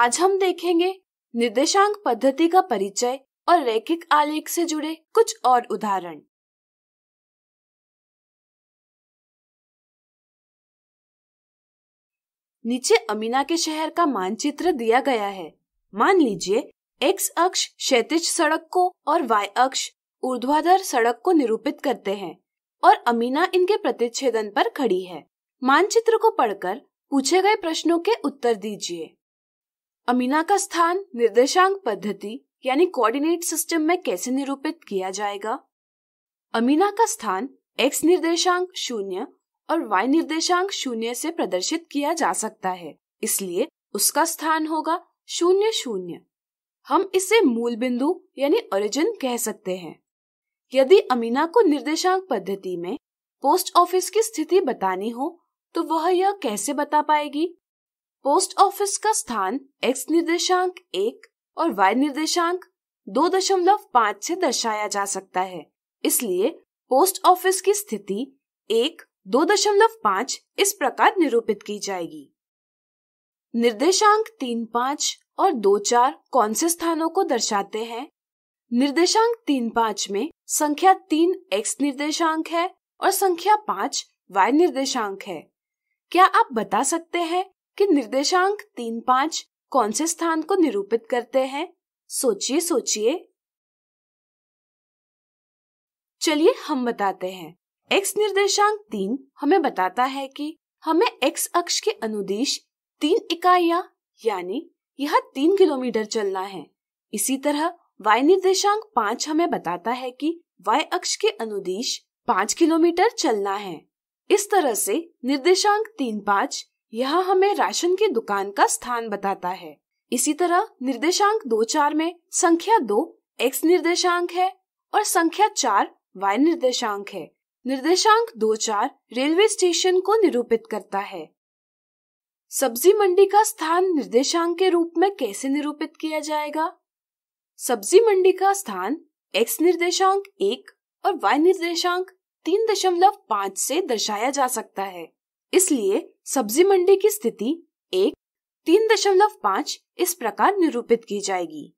आज हम देखेंगे निर्देशांक पद्धति का परिचय और रैखिक आलेख से जुड़े कुछ और उदाहरण नीचे अमीना के शहर का मानचित्र दिया गया है मान लीजिए एक्स अक्ष क्षेत्रिज सड़क को और वाई अक्ष ऊर्ध्वाधर सड़क को निरूपित करते हैं और अमीना इनके प्रतिच्छेदन पर खड़ी है मानचित्र को पढ़कर पूछे गए प्रश्नों के उत्तर दीजिए अमीना का स्थान निर्देशांक पद्धति यानी कोऑर्डिनेट सिस्टम में कैसे निरूपित किया जाएगा अमीना का स्थान x निर्देशांक शून्य और y निर्देशांक शून्य से प्रदर्शित किया जा सकता है इसलिए उसका स्थान होगा शून्य शून्य हम इसे मूल बिंदु यानी ओरिजिन कह सकते हैं यदि अमीना को निर्देशांक पद्धति में पोस्ट ऑफिस की स्थिति बतानी हो तो वह यह कैसे बता पाएगी पोस्ट ऑफिस का स्थान x निर्देशांक एक और y निर्देशांक दो दशमलव पाँच से दर्शाया जा सकता है इसलिए पोस्ट ऑफिस की स्थिति एक दो दशमलव पाँच इस प्रकार निरूपित की जाएगी निर्देशांक तीन पाँच और दो चार कौन से स्थानों को दर्शाते हैं निर्देशांक तीन पाँच में संख्या तीन एक्स निर्देशांक है और संख्या पाँच वाई निर्देशांक है क्या आप बता सकते हैं कि निर्देशांक तीन पांच कौन से स्थान को निरूपित करते हैं सोचिए सोचिए चलिए हम बताते हैं x निर्देशांक तीन हमें बताता है कि हमें x अक्ष के अनुदेश तीन इकाइया यानी यह तीन किलोमीटर चलना है इसी तरह y निर्देशांक पाँच हमें बताता है कि y अक्ष के अनुदेश पाँच किलोमीटर चलना है इस तरह से निर्देशांक तीन पाँच यह हमें राशन की दुकान का स्थान बताता है इसी तरह निर्देशांक दो चार में संख्या दो एक्स निर्देशांक है और संख्या चार वाई निर्देशांक है निर्देशांक दो चार रेलवे स्टेशन को निरूपित करता है सब्जी मंडी का स्थान निर्देशांक के रूप में कैसे निरूपित किया जाएगा सब्जी मंडी का स्थान एक्स निर्देशांक एक और वाई निर्देशांक तीन दशमलव पाँच से दर्शाया जा सकता है इसलिए सब्जी मंडी की स्थिति एक तीन दशमलव पाँच इस प्रकार निरूपित की जाएगी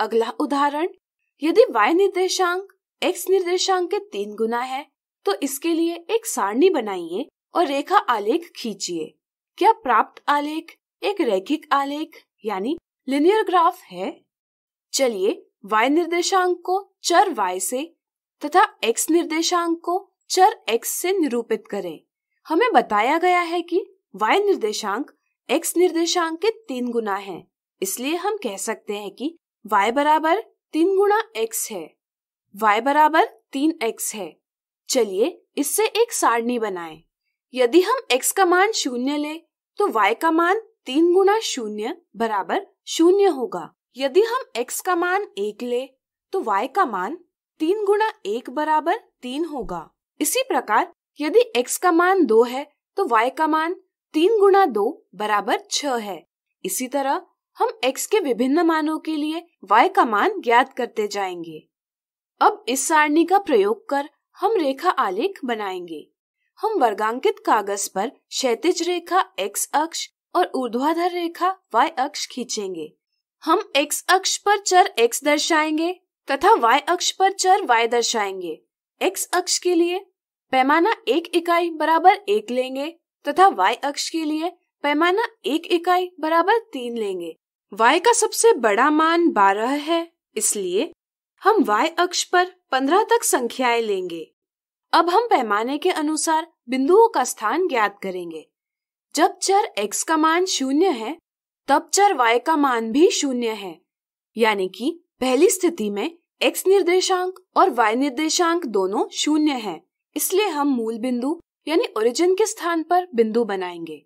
अगला उदाहरण यदि y निर्देशांक x निर्देशांक के तीन गुना है तो इसके लिए एक सारणी बनाइए और रेखा आलेख खींचिए क्या प्राप्त आलेख एक रैखिक आलेख यानी लिनियर ग्राफ है चलिए y निर्देशांक को चर y से तथा x निर्देशांक को चर x से निरूपित करें हमें बताया गया है कि y निर्देशांक x निर्देशांक के तीन गुना है इसलिए हम कह सकते हैं कि y बराबर तीन गुना एक्स है y बराबर तीन एक्स है चलिए इससे एक सारणी बनाएं। यदि हम x का मान शून्य ले तो y का मान तीन गुना शून्य बराबर शून्य होगा यदि हम x का मान एक ले तो y का मान तीन गुना एक बराबर तीन होगा इसी प्रकार यदि x का मान दो है तो y का मान तीन गुणा दो बराबर छ है इसी तरह हम x के विभिन्न मानों के लिए y का मान ज्ञात करते जाएंगे अब इस सारणी का प्रयोग कर हम रेखा आलेख बनाएंगे हम वर्गांकित कागज पर क्षैतिज रेखा x अक्ष और ऊर्ध्वाधर रेखा y अक्ष खींचेंगे हम x अक्ष पर चर x दर्शाएंगे तथा y अक्ष पर चर y दर्शाएंगे x अक्ष के लिए पैमाना एक इकाई बराबर एक लेंगे तथा y अक्ष के लिए पैमाना एक इकाई बराबर तीन लेंगे y का सबसे बड़ा मान 12 है इसलिए हम y अक्ष पर 15 तक संख्याएं लेंगे अब हम पैमाने के अनुसार बिंदुओं का स्थान ज्ञात करेंगे जब चर x का मान शून्य है तब चर y का मान भी शून्य है यानी कि पहली स्थिति में x निर्देशांक और y निर्देशांक दोनों शून्य हैं। इसलिए हम मूल बिंदु यानी ओरिजिन के स्थान पर बिंदु बनाएंगे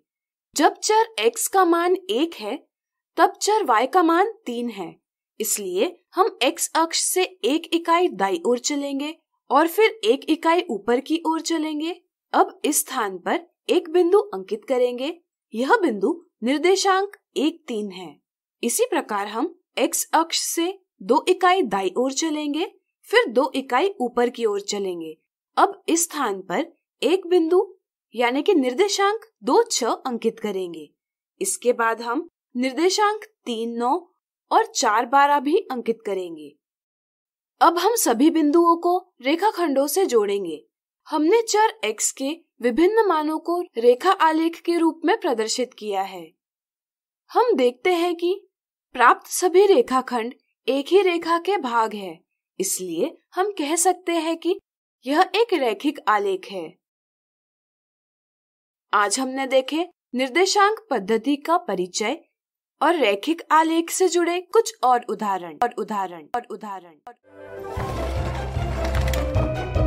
जब चर x का मान एक है तब चर y का मान तीन है इसलिए हम x अक्ष से एक इकाई दाई ओर चलेंगे और फिर एक इकाई ऊपर की ओर चलेंगे अब इस स्थान पर एक बिंदु अंकित करेंगे यह बिंदु निर्देशांक एक तीन है इसी प्रकार हम x अक्ष से दो इकाई दाई ओर चलेंगे फिर दो इकाई ऊपर की ओर चलेंगे अब इस स्थान पर एक बिंदु यानी कि निर्देशांक दो छ अंकित करेंगे इसके बाद हम निर्देशांक तीन नौ और चार बारह भी अंकित करेंगे अब हम सभी बिंदुओं को रेखाखंडों से जोड़ेंगे हमने चर x के विभिन्न मानों को रेखा आलेख के रूप में प्रदर्शित किया है हम देखते हैं कि प्राप्त सभी रेखाखंड एक ही रेखा के भाग है इसलिए हम कह सकते हैं कि यह एक रैखिक आलेख है आज हमने देखे निर्देशांक पद्धति का परिचय और रैखिक आलेख से जुड़े कुछ और उदाहरण और उदाहरण और उदाहरण और...